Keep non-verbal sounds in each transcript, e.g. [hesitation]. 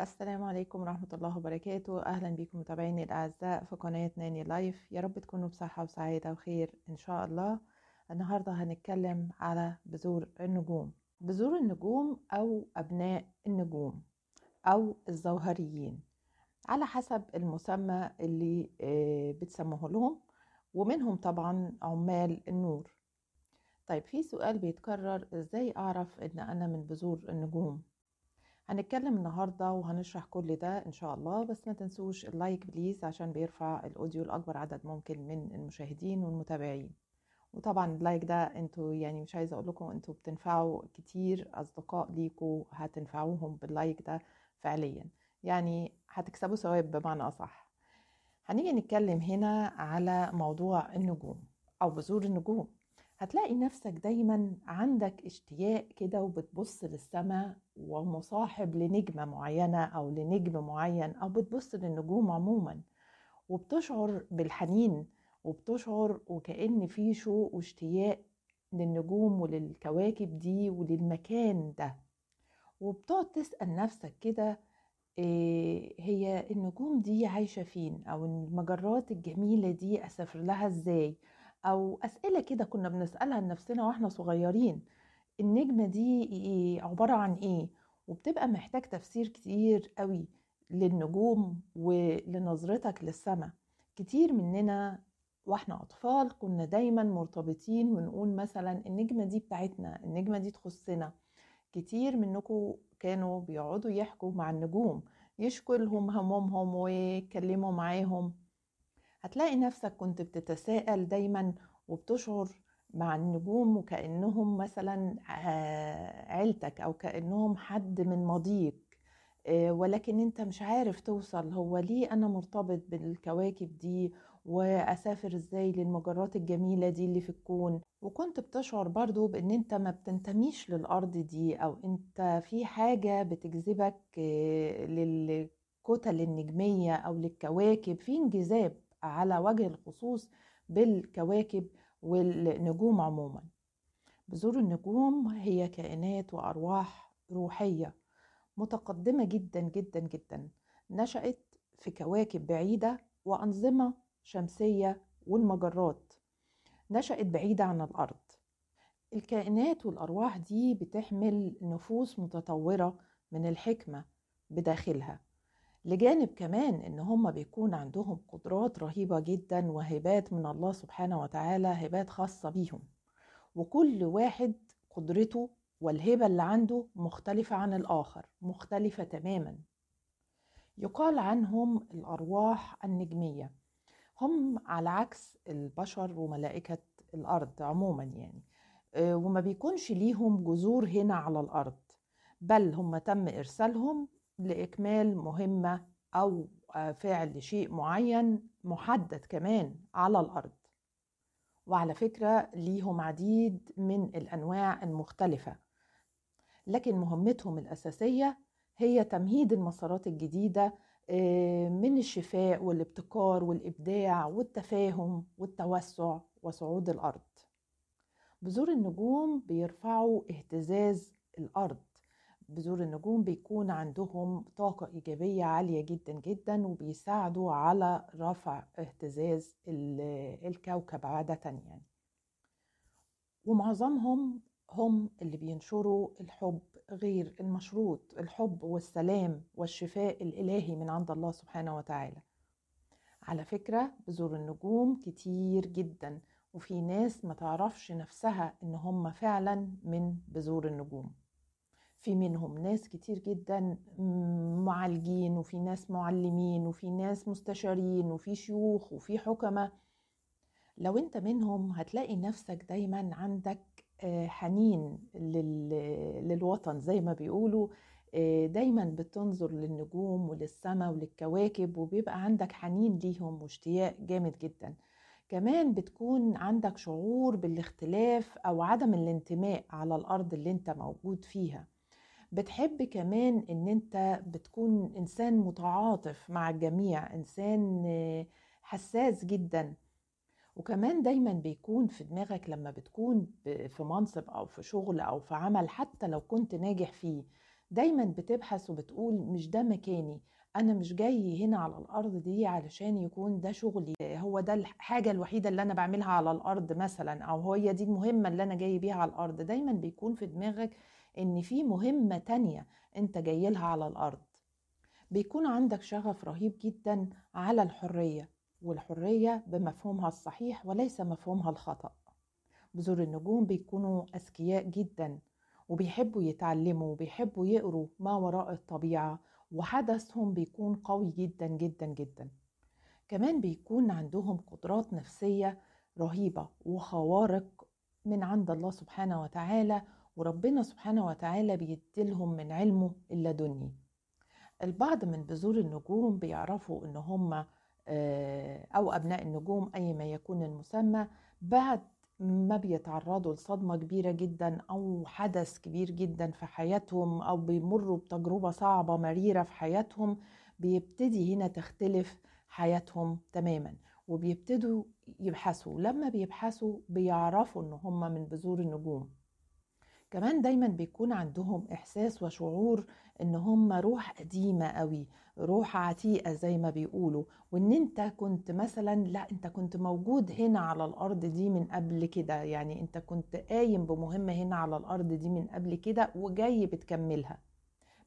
السلام عليكم ورحمة الله وبركاته أهلا بكم متابعيني الأعزاء في قناة ناني لايف يا رب تكونوا بصحة وسعادة وخير إن شاء الله النهاردة هنتكلم على بذور النجوم بذور النجوم أو أبناء النجوم أو الزوهريين على حسب المسمى اللي آه، بتسموه لهم ومنهم طبعا عمال النور طيب في سؤال بيتكرر ازاي اعرف ان انا من بذور النجوم هنتكلم النهارده وهنشرح كل ده ان شاء الله بس ما تنسوش اللايك بليز عشان بيرفع الاوديو لاكبر عدد ممكن من المشاهدين والمتابعين وطبعا اللايك ده انتوا يعني مش عايزه اقول لكم انتوا بتنفعوا كتير اصدقاء ليكوا هتنفعوهم باللايك ده فعليا يعني هتكسبوا ثواب بمعنى اصح هنيجي نتكلم هنا على موضوع النجوم او بذور النجوم هتلاقي نفسك دايما عندك اشتياق كده وبتبص للسماء ومصاحب لنجمة معينة أو لنجم معين أو بتبص للنجوم عموما وبتشعر بالحنين وبتشعر وكأن في شوق واشتياق للنجوم وللكواكب دي وللمكان ده وبتقعد تسأل نفسك كده آه، هي النجوم دي عايشة فين أو المجرات الجميلة دي أسافر لها إزاي أو أسئلة كده كنا بنسألها لنفسنا وإحنا صغيرين النجمة دي إيه،, إيه عبارة عن إيه وبتبقى محتاج تفسير كتير قوي للنجوم ولنظرتك للسماء كتير مننا واحنا أطفال كنا دايما مرتبطين ونقول مثلا النجمة دي بتاعتنا النجمة دي تخصنا كتير منكم كانوا بيقعدوا يحكوا مع النجوم يشكوا لهم همومهم ويتكلموا معاهم هتلاقي نفسك كنت بتتساءل دايما وبتشعر مع النجوم وكأنهم مثلا آه، عيلتك أو كأنهم حد من ماضيك آه، ولكن انت مش عارف توصل هو ليه انا مرتبط بالكواكب دي واسافر ازاي للمجرات الجميله دي اللي في الكون وكنت بتشعر برضو بان انت ما بتنتميش للارض دي او انت في حاجه بتجذبك آه، للكتل النجميه او للكواكب في انجذاب على وجه الخصوص بالكواكب والنجوم عموما بذور النجوم هي كائنات وأرواح روحية متقدمة جدا جدا جدا نشأت في كواكب بعيدة وأنظمة شمسية والمجرات نشأت بعيدة عن الأرض الكائنات والأرواح دي بتحمل نفوس متطورة من الحكمة بداخلها لجانب كمان ان هم بيكون عندهم قدرات رهيبه جدا وهبات من الله سبحانه وتعالى هبات خاصه بيهم وكل واحد قدرته والهبه اللي عنده مختلفه عن الاخر مختلفه تماما يقال عنهم الارواح النجميه هم على عكس البشر وملائكه الارض عموما يعني آه، وما بيكونش ليهم جذور هنا على الارض بل هم تم ارسالهم لإكمال مهمة أو آه، فعل شيء معين محدد كمان على الأرض وعلى فكرة ليهم عديد من الأنواع المختلفة لكن مهمتهم الأساسية هي تمهيد المسارات الجديدة آه، من الشفاء والابتكار والإبداع والتفاهم والتوسع وصعود الأرض بذور النجوم بيرفعوا اهتزاز الأرض بذور النجوم بيكون عندهم طاقة إيجابية عالية جدا جدا وبيساعدوا على رفع اهتزاز [hesitation] الكوكب عادة يعني ومعظمهم هم اللي بينشروا الحب غير المشروط الحب والسلام والشفاء الإلهي من عند الله سبحانه وتعالى على فكرة بذور النجوم كتير جدا وفي ناس ما تعرفش نفسها ان هم فعلا من بذور النجوم في منهم ناس كتير جدا معالجين وفي ناس معلمين وفي ناس مستشارين وفي شيوخ وفي حكمة لو انت منهم هتلاقي نفسك دايما عندك آه، حنين للوطن زي ما بيقولوا آه، دايما بتنظر للنجوم وللسماء وللكواكب وبيبقى عندك حنين ليهم واشتياق جامد جدا كمان بتكون عندك شعور بالاختلاف او عدم الانتماء على الارض اللي انت موجود فيها بتحب كمان ان انت بتكون انسان متعاطف مع الجميع انسان آه، حساس جدا وكمان دايما بيكون في دماغك لما بتكون في منصب او في شغل او في عمل حتى لو كنت ناجح فيه دايما بتبحث وبتقول مش ده مكاني انا مش جاي هنا على الارض دي علشان يكون ده شغلي هو ده الحاجه الوحيده اللي انا بعملها على الارض مثلا او هي دي المهمه اللي انا جاي بيها على الارض دايما بيكون في دماغك ان في مهمه تانيه انت جاي لها على الارض بيكون عندك شغف رهيب جدا على الحريه والحريه بمفهومها الصحيح وليس مفهومها الخطا بذور النجوم بيكونوا اذكياء جدا وبيحبوا يتعلموا وبيحبوا يقروا ما وراء الطبيعه وحدثهم بيكون قوي جدا جدا جدا كمان بيكون عندهم قدرات نفسيه رهيبه وخوارق من عند الله سبحانه وتعالى وربنا سبحانه وتعالى بيديلهم من علمه اللدني البعض من بذور النجوم بيعرفوا ان هم آه، او ابناء النجوم اي ما يكون المسمى بعد ما بيتعرضوا لصدمة كبيرة جدا أو حدث كبير جدا في حياتهم أو بيمروا بتجربة صعبة مريرة في حياتهم بيبتدي هنا تختلف حياتهم تماما وبيبتدوا يبحثوا لما بيبحثوا بيعرفوا ان هم من بذور النجوم كمان دايما بيكون عندهم احساس وشعور ان هم روح قديمه قوي روح عتيقه زي ما بيقولوا وان انت كنت مثلا لا انت كنت موجود هنا على الارض دي من قبل كده يعني انت كنت قايم بمهمه هنا على الارض دي من قبل كده وجاي بتكملها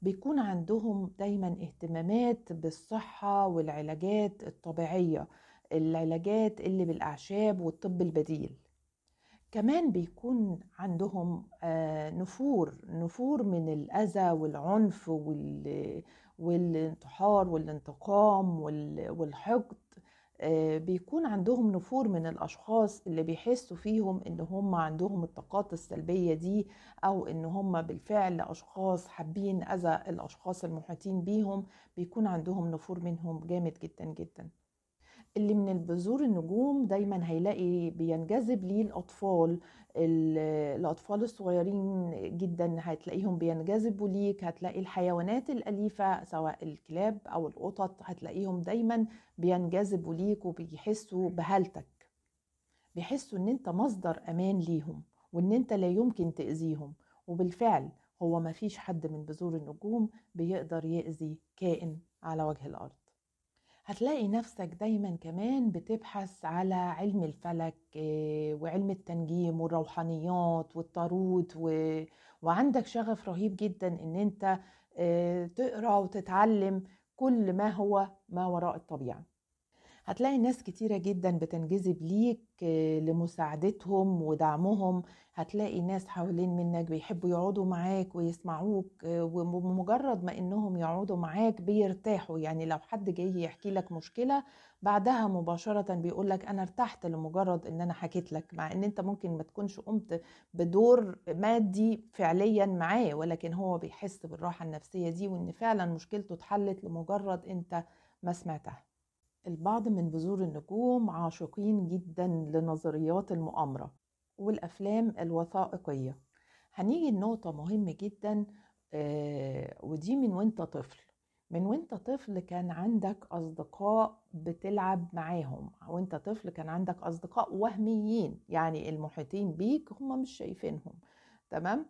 بيكون عندهم دايما اهتمامات بالصحه والعلاجات الطبيعيه العلاجات اللي بالاعشاب والطب البديل كمان بيكون عندهم آه، نفور نفور من الأذى والعنف والانتحار والانتقام والحقد آه، بيكون عندهم نفور من الأشخاص اللي بيحسوا فيهم إن هم عندهم الطاقات السلبية دي أو إن هم بالفعل أشخاص حابين أذى الأشخاص المحيطين بيهم بيكون عندهم نفور منهم جامد جدا جدا اللي من البذور النجوم دايما هيلاقي بينجذب ليه الاطفال الاطفال الصغيرين جدا هتلاقيهم بينجذبوا ليك هتلاقي الحيوانات الاليفه سواء الكلاب او القطط هتلاقيهم دايما بينجذبوا ليك وبيحسوا بهالتك بيحسوا ان انت مصدر امان ليهم وان انت لا يمكن تاذيهم وبالفعل هو مفيش حد من بذور النجوم بيقدر يأذي كائن على وجه الأرض هتلاقي نفسك دايما كمان بتبحث على علم الفلك آه، وعلم التنجيم والروحانيات والطاروت و... وعندك شغف رهيب جدا ان انت آه، تقرا وتتعلم كل ما هو ما وراء الطبيعه هتلاقي ناس كتيرة جدا بتنجذب ليك آه، لمساعدتهم ودعمهم هتلاقي ناس حوالين منك بيحبوا يقعدوا معاك ويسمعوك آه، ومجرد ما انهم يقعدوا معاك بيرتاحوا يعني لو حد جاي يحكي لك مشكلة بعدها مباشرة بيقول لك انا ارتحت لمجرد ان انا حكيت لك مع ان انت ممكن ما تكونش قمت بدور مادي فعليا معاه ولكن هو بيحس بالراحة النفسية دي وان فعلا مشكلته اتحلت لمجرد انت ما سمعتها البعض من بذور النجوم عاشقين جدا لنظريات المؤامرة والأفلام الوثائقية هنيجي لنقطة مهمة جدا آه، ودي من وانت طفل من وانت طفل كان عندك أصدقاء بتلعب معاهم وانت طفل كان عندك أصدقاء وهميين يعني المحيطين بيك هم مش شايفينهم تمام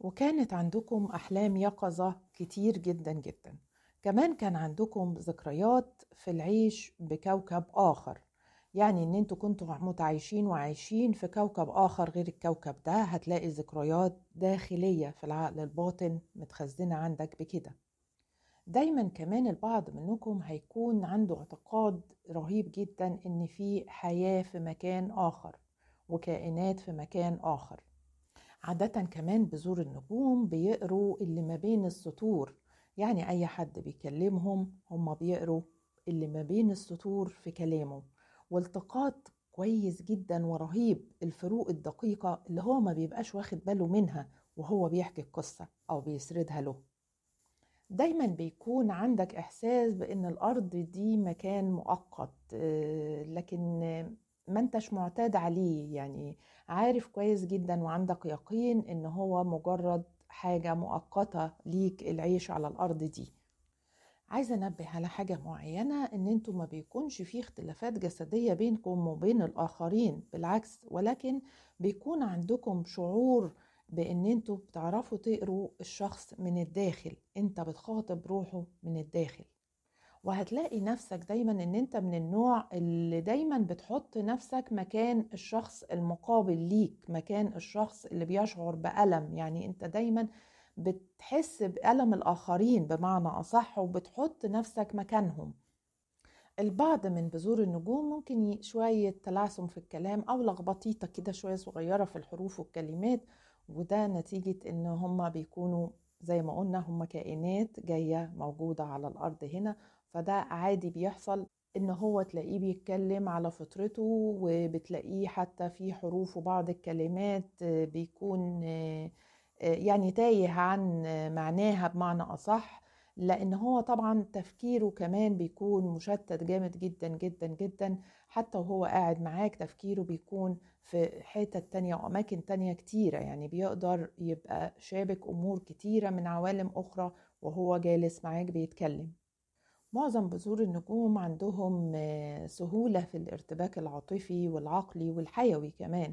وكانت عندكم أحلام يقظة كتير جدا جدا كمان كان عندكم ذكريات في العيش بكوكب آخر يعني ان انتوا كنتوا متعايشين وعايشين في كوكب آخر غير الكوكب ده هتلاقي ذكريات داخلية في العقل الباطن متخزنة عندك بكده دايما كمان البعض منكم هيكون عنده اعتقاد رهيب جدا ان في حياة في مكان آخر وكائنات في مكان آخر عادة كمان بزور النجوم بيقروا اللي ما بين السطور يعني أي حد بيكلمهم هم بيقروا اللي ما بين السطور في كلامه والتقاط كويس جدا ورهيب الفروق الدقيقة اللي هو ما بيبقاش واخد باله منها وهو بيحكي القصة أو بيسردها له دايما بيكون عندك إحساس بأن الأرض دي مكان مؤقت آه، لكن ما انتش معتاد عليه يعني عارف كويس جدا وعندك يقين ان هو مجرد حاجة مؤقتة ليك العيش على الأرض دي عايزة أنبه على حاجة معينة إن أنتوا ما بيكونش فيه اختلافات جسدية بينكم وبين الآخرين بالعكس ولكن بيكون عندكم شعور بإن أنتوا بتعرفوا تقروا الشخص من الداخل أنت بتخاطب روحه من الداخل وهتلاقي نفسك دايما ان انت من النوع اللي دايما بتحط نفسك مكان الشخص المقابل ليك مكان الشخص اللي بيشعر بألم يعني انت دايما بتحس بألم الآخرين بمعنى أصح وبتحط نفسك مكانهم البعض من بذور النجوم ممكن شوية تلعثم في الكلام أو لخبطيطة كده شوية صغيرة في الحروف والكلمات وده نتيجة إن هما بيكونوا زي ما قلنا هما كائنات جاية موجودة على الأرض هنا فده عادي بيحصل ان هو تلاقيه بيتكلم على فطرته وبتلاقيه حتى في حروف وبعض الكلمات آه، بيكون آه، آه، يعني تايه عن معناها بمعنى اصح لان هو طبعا تفكيره كمان بيكون مشتت جامد جدا جدا جدا حتى وهو قاعد معاك تفكيره بيكون في حتت تانية واماكن تانية كتيرة يعني بيقدر يبقى شابك امور كتيرة من عوالم اخرى وهو جالس معاك بيتكلم معظم بذور النجوم عندهم آه، سهولة في الارتباك العاطفي والعقلي والحيوي كمان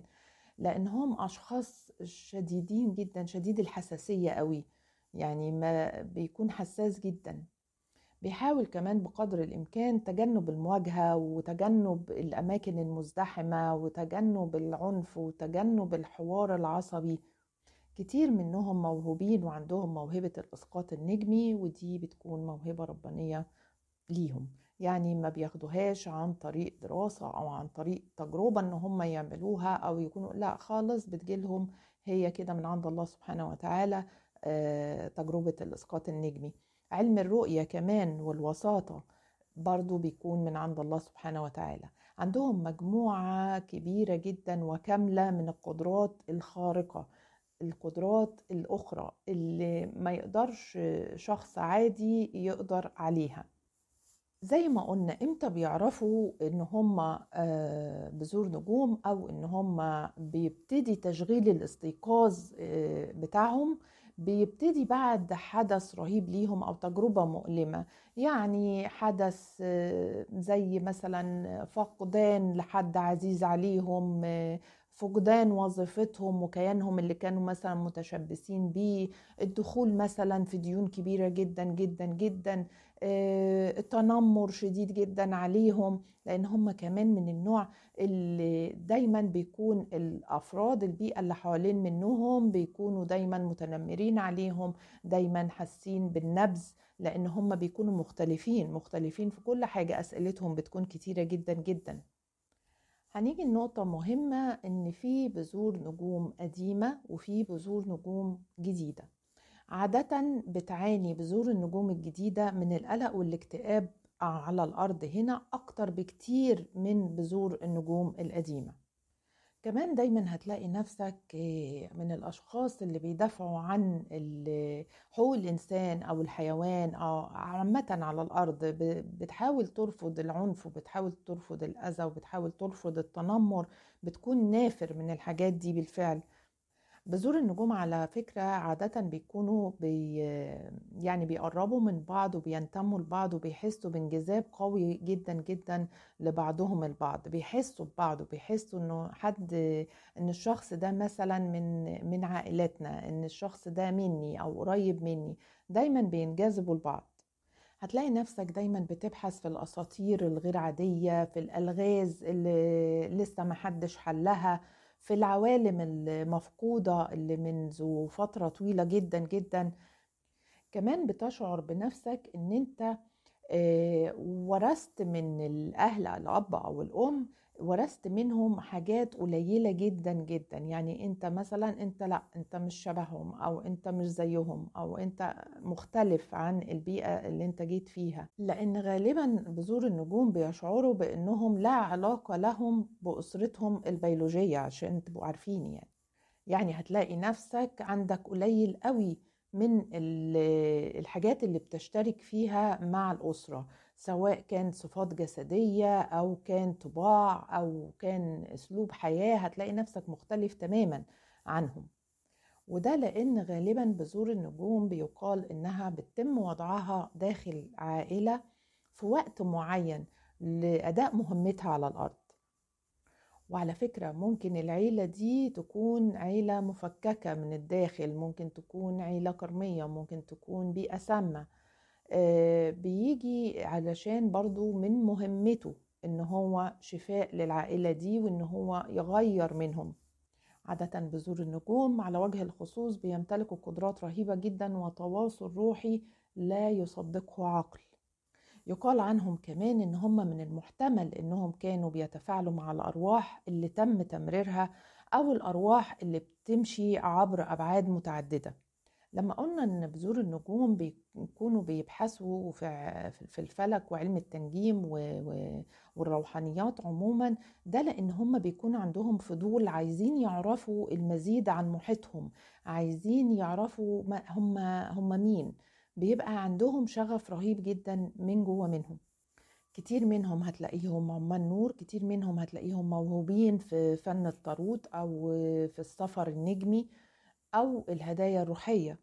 لانهم أشخاص شديدين جدا شديد الحساسية قوي يعني ما بيكون حساس جدا بيحاول كمان بقدر الإمكان تجنب المواجهة وتجنب الأماكن المزدحمة وتجنب العنف وتجنب الحوار العصبي كتير منهم موهوبين وعندهم موهبة الإسقاط النجمي ودي بتكون موهبة ربانية ليهم يعني ما بياخدوهاش عن طريق دراسة أو عن طريق تجربة إن هم يعملوها أو يكونوا لا خالص بتجيلهم هي كده من عند الله سبحانه وتعالى آه، تجربة الإسقاط النجمي علم الرؤية كمان والوساطة برضو بيكون من عند الله سبحانه وتعالى عندهم مجموعة كبيرة جدا وكاملة من القدرات الخارقة القدرات الأخرى اللي ما يقدرش شخص عادي يقدر عليها زي ما قلنا امتى بيعرفوا ان هم آه، بذور نجوم او ان هم بيبتدي تشغيل الاستيقاظ آه، بتاعهم بيبتدي بعد حدث رهيب ليهم او تجربه مؤلمه يعني حدث آه، زي مثلا فقدان لحد عزيز عليهم فقدان وظيفتهم وكيانهم اللي كانوا مثلا متشبثين بيه الدخول مثلا في ديون كبيره جدا جدا جدا آه، التنمر شديد جدا عليهم لان هم كمان من النوع اللي دايما بيكون الافراد البيئه اللي حوالين منهم بيكونوا دايما متنمرين عليهم دايما حاسين بالنبذ لان هم بيكونوا مختلفين مختلفين في كل حاجه اسئلتهم بتكون كتيره جدا جدا هنيجي لنقطة مهمة إن في بذور نجوم قديمة وفي بذور نجوم جديدة عادة بتعاني بذور النجوم الجديدة من القلق والاكتئاب على الأرض هنا أكتر بكتير من بذور النجوم القديمة كمان دايما هتلاقي نفسك آه، من الأشخاص اللي بيدافعوا عن حقوق الإنسان أو الحيوان أو آه، عامة على الأرض بتحاول ترفض العنف وبتحاول ترفض الأذى وبتحاول ترفض التنمر بتكون نافر من الحاجات دي بالفعل بذور النجوم على فكرة عادة بيكونوا بي يعني بيقربوا من بعض وبينتموا لبعض وبيحسوا بانجذاب قوي جدا جدا لبعضهم البعض بيحسوا ببعض وبيحسوا انه حد ان الشخص ده مثلا من من عائلتنا ان الشخص ده مني او قريب مني دايما بينجذبوا لبعض هتلاقي نفسك دايما بتبحث في الاساطير الغير عاديه في الالغاز اللي لسه محدش حلها في العوالم المفقودة اللي منذ فترة طويلة جدا جدا كمان بتشعر بنفسك ان انت آه، ورثت من الاهل الاب او الام ورثت منهم حاجات قليلة جدا جدا يعني انت مثلا انت لا انت مش شبههم او انت مش زيهم او انت مختلف عن البيئة اللي انت جيت فيها لان غالبا بذور النجوم بيشعروا بانهم لا علاقة لهم باسرتهم البيولوجية عشان تبقوا عارفين يعني يعني هتلاقي نفسك عندك قليل قوي من الحاجات اللي بتشترك فيها مع الأسرة سواء كان صفات جسدية أو كان طباع أو كان أسلوب حياة هتلاقي نفسك مختلف تماما عنهم وده لأن غالبا بذور النجوم بيقال إنها بتتم وضعها داخل عائلة في وقت معين لأداء مهمتها على الأرض وعلى فكرة ممكن العيلة دي تكون عيلة مفككة من الداخل ممكن تكون عيلة كرمية ممكن تكون بيئة سامة آه، بيجي علشان برضو من مهمته ان هو شفاء للعائلة دي وان هو يغير منهم عادة بذور النجوم على وجه الخصوص بيمتلكوا قدرات رهيبة جدا وتواصل روحي لا يصدقه عقل يقال عنهم كمان ان هم من المحتمل انهم كانوا بيتفاعلوا مع الارواح اللي تم تمريرها او الارواح اللي بتمشي عبر ابعاد متعدده لما قلنا ان بذور النجوم بيكونوا بيبحثوا في الفلك وعلم التنجيم والروحانيات عموما ده لان هم بيكون عندهم فضول عايزين يعرفوا المزيد عن محيطهم عايزين يعرفوا ما هم هم مين بيبقى عندهم شغف رهيب جدا من جوه منهم كتير منهم هتلاقيهم عمال نور كتير منهم هتلاقيهم موهوبين في فن الطاروت او في السفر النجمي أو الهدايا الروحية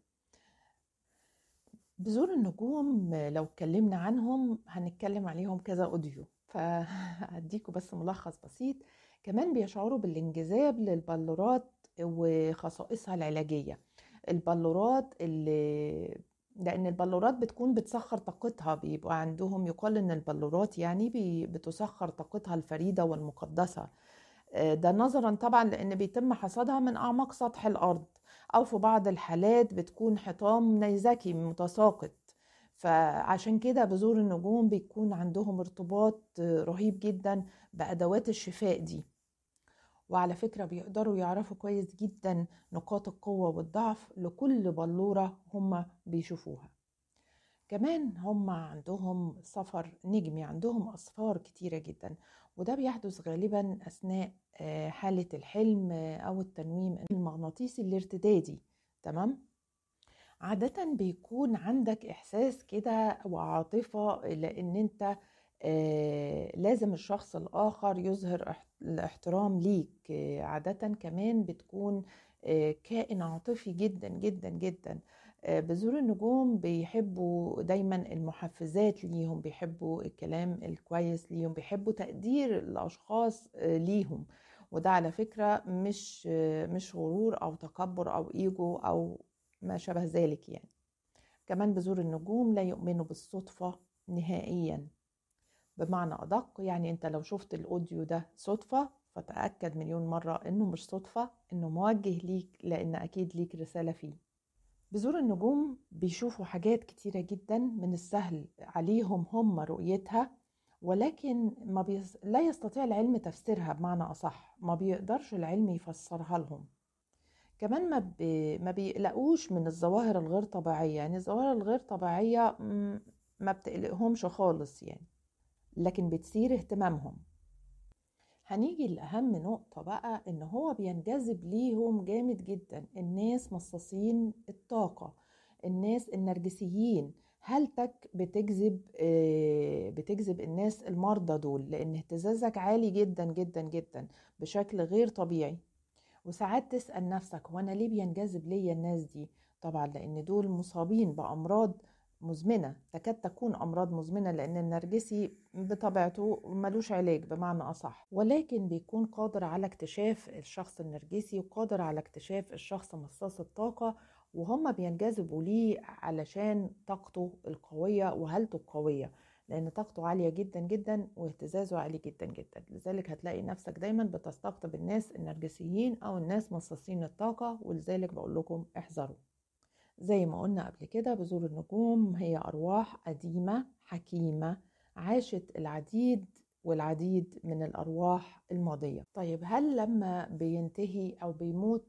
بذور النجوم لو اتكلمنا عنهم هنتكلم عليهم كذا أوديو فهديكوا بس ملخص بسيط كمان بيشعروا بالانجذاب للبلورات وخصائصها العلاجية البلورات اللي لان البلورات بتكون بتسخر طاقتها بيبقى عندهم يقال ان البلورات يعني بتسخر طاقتها الفريده والمقدسه ده نظرا طبعا لان بيتم حصادها من اعماق سطح الارض أو في بعض الحالات بتكون حطام نيزكي متساقط فعشان كده بذور النجوم بيكون عندهم ارتباط رهيب جدا بأدوات الشفاء دي وعلى فكرة بيقدروا يعرفوا كويس جدا نقاط القوة والضعف لكل بلورة هم بيشوفوها كمان هم عندهم سفر نجمي عندهم أصفار كتيرة جدا وده بيحدث غالبا أثناء آه، حالة الحلم آه، أو التنويم المغناطيسي الارتدادي تمام عادة بيكون عندك إحساس كده وعاطفة لأن أنت آه، لازم الشخص الآخر يظهر الاحترام ليك عادة كمان بتكون كائن عاطفي جدا جدا جدا آه، بذور النجوم بيحبوا دايما المحفزات ليهم بيحبوا الكلام الكويس ليهم بيحبوا تقدير الاشخاص آه، ليهم وده على فكره مش آه، مش غرور او تكبر او ايجو او ما شابه ذلك يعني كمان بذور النجوم لا يؤمنوا بالصدفه نهائيا بمعنى ادق يعني انت لو شفت الاوديو ده صدفه فتاكد مليون مره انه مش صدفه انه موجه ليك لان اكيد ليك رساله فيه بذور النجوم بيشوفوا حاجات كتيرة جدا من السهل عليهم هم رؤيتها ولكن ما بيص... لا يستطيع العلم تفسيرها بمعنى أصح ما بيقدرش العلم يفسرها لهم كمان ما, ب... ما بيقلقوش من الظواهر الغير طبيعية يعني الظواهر الغير طبيعية ما بتقلقهمش خالص يعني لكن بتثير اهتمامهم هنيجي لأهم نقطة بقى إن هو بينجذب ليهم جامد جدا الناس مصاصين الطاقة الناس النرجسيين هالتك بتجذب آه، بتجذب الناس المرضى دول لأن اهتزازك عالي جدا جدا جدا بشكل غير طبيعي وساعات تسأل نفسك هو أنا ليه بينجذب ليا الناس دي؟ طبعا لأن دول مصابين بأمراض مزمنة تكاد تكون أمراض مزمنة لأن النرجسي بطبيعته ملوش علاج بمعنى أصح ولكن بيكون قادر على اكتشاف الشخص النرجسي وقادر على اكتشاف الشخص مصاص الطاقة وهم بينجذبوا ليه علشان طاقته القوية وهالته القوية لأن طاقته عالية جدا جدا واهتزازه عالي جدا جدا لذلك هتلاقي نفسك دايما بتستقطب الناس النرجسيين أو الناس مصاصين الطاقة ولذلك بقول لكم احذروا زي ما قلنا قبل كده بذور النجوم هي أرواح قديمة حكيمة عاشت العديد والعديد من الأرواح الماضية طيب هل لما بينتهي أو بيموت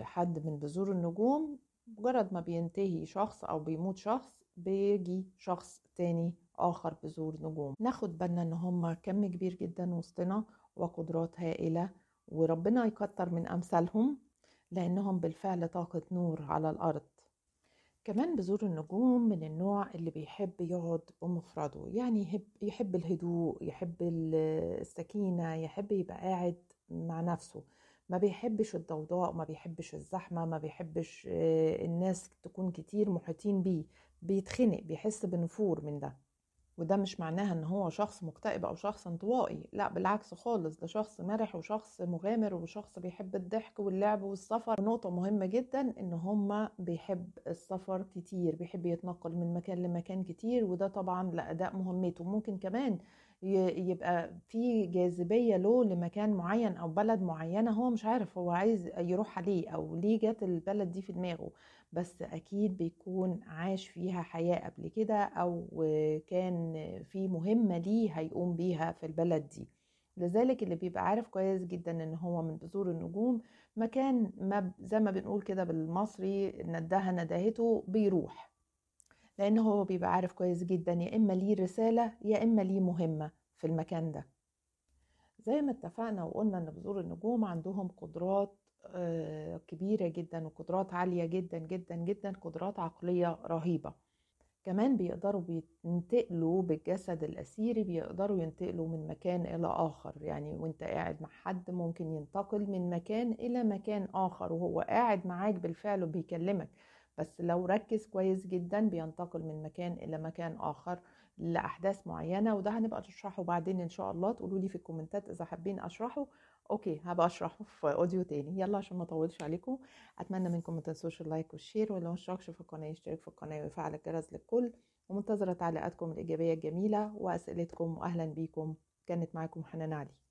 حد من بذور النجوم مجرد ما بينتهي شخص أو بيموت شخص بيجي شخص تاني آخر بذور نجوم ناخد بالنا إن هما كم كبير جدا وسطنا وقدرات هائلة وربنا يكتر من أمثالهم لأنهم بالفعل طاقة نور على الأرض كمان بزور النجوم من النوع اللي بيحب يقعد بمفرده يعني يحب, الهدوء يحب السكينة يحب يبقى قاعد مع نفسه ما بيحبش الضوضاء ما بيحبش الزحمة ما بيحبش آه، الناس تكون كتير محيطين بيه بيتخنق بيحس بنفور من ده وده مش معناها ان هو شخص مكتئب او شخص انطوائي لا بالعكس خالص ده شخص مرح وشخص مغامر وشخص بيحب الضحك واللعب والسفر نقطة مهمة جدا ان هما بيحب السفر كتير بيحب يتنقل من مكان لمكان كتير وده طبعا لأداء مهمته ممكن كمان يبقى في جاذبية له لمكان معين أو بلد معينة هو مش عارف هو عايز يروح عليه أو ليه جت البلد دي في دماغه بس اكيد بيكون عاش فيها حياه قبل كده او كان في مهمه ليه هيقوم بيها في البلد دي لذلك اللي بيبقى عارف كويس جدا ان هو من بذور النجوم مكان ما زي ما بنقول كده بالمصري ندها ندهته بيروح لان هو بيبقى عارف كويس جدا يا اما ليه رساله يا اما ليه مهمه في المكان ده زي ما اتفقنا وقلنا ان بذور النجوم عندهم قدرات آه، كبيرة جدا وقدرات عالية جدا جدا جدا قدرات عقلية رهيبة كمان بيقدروا ينتقلوا بالجسد الأسيري بيقدروا ينتقلوا من مكان إلى آخر يعني وانت قاعد مع حد ممكن ينتقل من مكان إلى مكان آخر وهو قاعد معاك بالفعل وبيكلمك بس لو ركز كويس جدا بينتقل من مكان إلى مكان آخر لأحداث معينة وده هنبقى نشرحه بعدين إن شاء الله تقولوا لي في الكومنتات إذا حابين أشرحه اوكي هبقى اشرحه في اوديو تاني يلا عشان ما اطولش عليكم اتمنى منكم ما تنسوش اللايك والشير ولو ما اشتركش في القناه يشترك في القناه ويفعل الجرس للكل ومنتظره تعليقاتكم الايجابيه الجميله واسئلتكم واهلا بيكم كانت معاكم حنان علي